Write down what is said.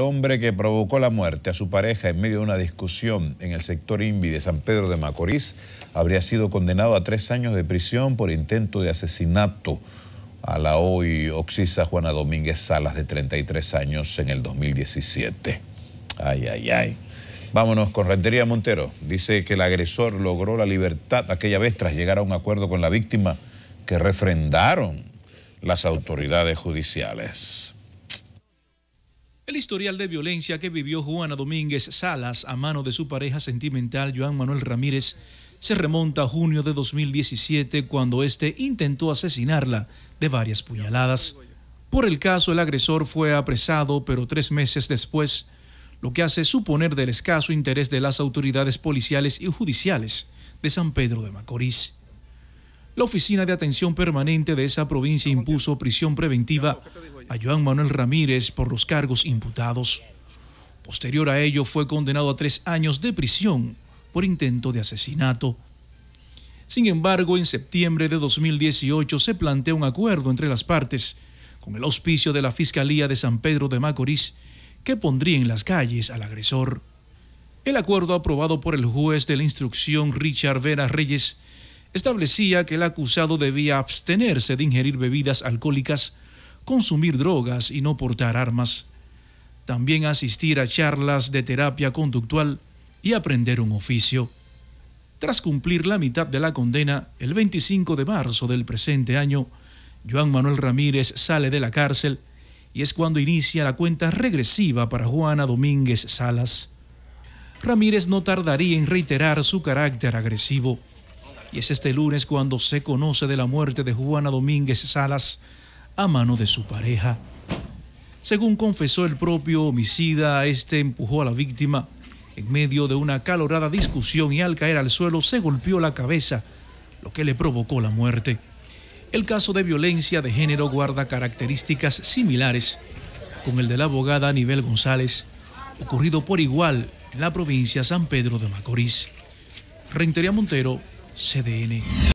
El hombre que provocó la muerte a su pareja en medio de una discusión en el sector INVI de San Pedro de Macorís habría sido condenado a tres años de prisión por intento de asesinato a la hoy oxisa Juana Domínguez Salas de 33 años en el 2017. Ay, ay, ay. Vámonos con Rentería Montero. Dice que el agresor logró la libertad aquella vez tras llegar a un acuerdo con la víctima que refrendaron las autoridades judiciales. El historial de violencia que vivió Juana Domínguez Salas a mano de su pareja sentimental Joan Manuel Ramírez se remonta a junio de 2017 cuando este intentó asesinarla de varias puñaladas. Por el caso, el agresor fue apresado, pero tres meses después, lo que hace suponer del escaso interés de las autoridades policiales y judiciales de San Pedro de Macorís. La Oficina de Atención Permanente de esa provincia impuso prisión preventiva a Joan Manuel Ramírez por los cargos imputados. Posterior a ello fue condenado a tres años de prisión por intento de asesinato. Sin embargo, en septiembre de 2018 se plantea un acuerdo entre las partes, con el auspicio de la Fiscalía de San Pedro de Macorís, que pondría en las calles al agresor. El acuerdo aprobado por el juez de la instrucción Richard Vera Reyes establecía que el acusado debía abstenerse de ingerir bebidas alcohólicas, consumir drogas y no portar armas. También asistir a charlas de terapia conductual y aprender un oficio. Tras cumplir la mitad de la condena, el 25 de marzo del presente año, Juan Manuel Ramírez sale de la cárcel y es cuando inicia la cuenta regresiva para Juana Domínguez Salas. Ramírez no tardaría en reiterar su carácter agresivo y es este lunes cuando se conoce de la muerte de Juana Domínguez Salas a mano de su pareja. Según confesó el propio homicida, este empujó a la víctima. En medio de una acalorada discusión y al caer al suelo se golpeó la cabeza, lo que le provocó la muerte. El caso de violencia de género guarda características similares con el de la abogada Anibel González, ocurrido por igual en la provincia San Pedro de Macorís. Reintería Montero, se viene.